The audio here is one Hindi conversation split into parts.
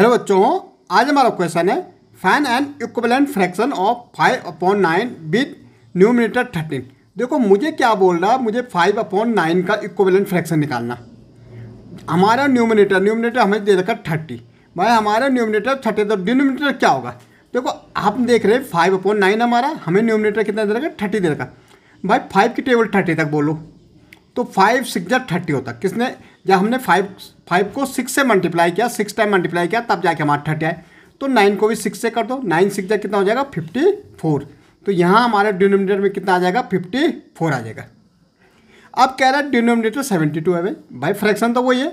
हेलो बच्चों आज हमारा क्वेश्चन है find an equivalent fraction of five upon nine with numerator thirteen देखो मुझे क्या बोल रहा है मुझे फाइव अपॉन नाइन का इक्वलेंट फ्रैक्शन निकालना हमारा न्यूमिनेटर न्यूमिनेटर हमें दे रखा थर्टी भाई हमारा न्यूमिनेटर थर्टी तो डिनोमिनेटर क्या होगा देखो आप देख रहे हैं फाइव अपॉन नाइन हमारा हमें न्यूमिनेटर कितना दे रखा थर्टी दे रखा भाई फाइव की टेबल थर्टी तक बोलो तो फाइव सिक्स या थर्टी होता किसने जब हमने फाइव फाइव को सिक्स से मल्टीप्लाई किया सिक्स टाइम मल्टीप्लाई किया तब जाके हमारा थर्टी आए तो नाइन को भी सिक्स से कर दो नाइन सिक्स या कितना हो जाएगा फिफ्टी फोर तो यहाँ हमारे डिनोमिनेटर में कितना आ जाएगा फिफ्टी फोर आ जाएगा अब कह रहा है डिनोमिनेटर सेवेंटी टू है भाई भाई फ्रैक्शन तो वही है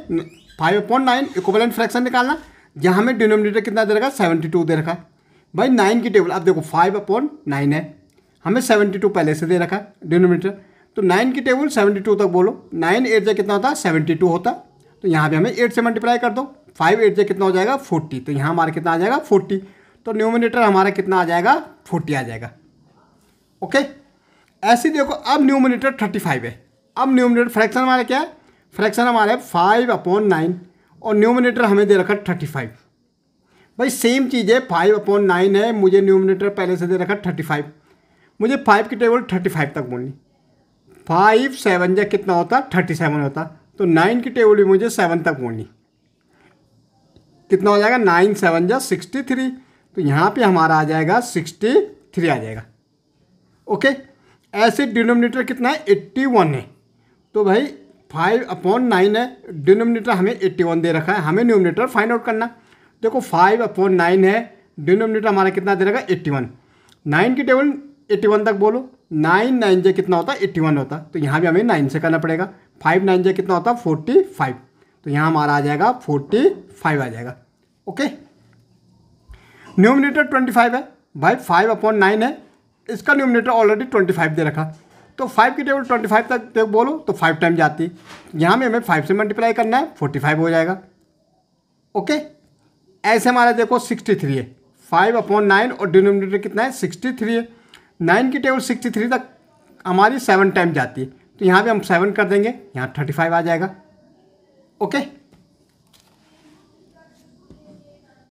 five upon nine equivalent fraction निकालना जहाँ हमें डिनोमिनेटर कितना दे रखा सेवेंटी टू दे रखा भाई नाइन की टेबल अब देखो फाइव अपॉइंट नाइन है हमें सेवेंटी टू पहले से दे रखा डिनोमिनेटर तो नाइन की टेबल सेवेंटी टू तक बोलो नाइन एट जै कितना होता है सेवेंटी टू होता तो यहाँ पे हमें एट से मल्टीप्लाई कर दो फाइव एट जै कितना हो जाएगा फोर्टी तो यहाँ हमारा कितना आ जाएगा फोर्टी तो न्यूमिनेटर हमारा कितना आ जाएगा फोर्टी आ जाएगा ओके ऐसे देखो अब न्यूमिनेटर थर्टी फाइव है अब न्यूमिनेटर फ्रैक्शन हमारा क्या है फ्रैक्शन हमारा है फाइव अपॉन नाइन और न्यूमिनेटर हमें दे रखा थर्टी फाइव भाई सेम चीज़ है फाइव अपॉन नाइन है मुझे न्यूमिनेटर पहले से दे रखा थर्टी फाइव मुझे फाइव की टेबल थर्टी फाइव तक बोलनी फाइव सेवन या कितना होता थर्टी सेवन होता तो नाइन की टेबल भी मुझे सेवन तक होनी कितना हो जाएगा नाइन सेवन या सिक्सटी थ्री तो यहाँ पे हमारा आ जाएगा सिक्सटी थ्री आ जाएगा ओके ऐसे डिनोमिनेटर कितना है एट्टी वन है तो भाई फाइव अपॉन नाइन है डिनोमिनेटर हमें एट्टी वन दे रखा है हमें न्यूमिनेटर फाइंड आउट करना देखो फाइव अपॉन नाइन है डिनोमिनेटर हमारा कितना दे रखा है एट्टी वन नाइन की टेबल एट्टी वन तक बोलो नाइन नाइन जे कितना होता है एट्टी वन होता तो यहाँ भी हमें नाइन से करना पड़ेगा फाइव नाइन जे कितना होता है फोर्टी फाइव तो यहाँ हमारा आ जाएगा फोर्टी फाइव आ जाएगा ओके न्यूमिनेटर ट्वेंटी फाइव है भाई फाइव अपॉन नाइन है इसका न्यूमिनेटर ऑलरेडी ट्वेंटी फाइव दे रखा तो फाइव की टेबल ट्वेंटी फाइव तक देख बोलो तो फाइव टाइम जाती है यहाँ में हमें फाइव से मल्टीप्लाई करना है फोर्टी फाइव हो जाएगा ओके ऐसे हमारा देखो सिक्सटी थ्री है फाइव अपॉन नाइन और डिनोमिनेटर कितना है सिक्सटी थ्री है नाइन की टेबल सिक्सटी थ्री तक हमारी सेवन टाइम जाती है तो यहाँ पे हम सेवन कर देंगे यहाँ थर्टी फाइव आ जाएगा ओके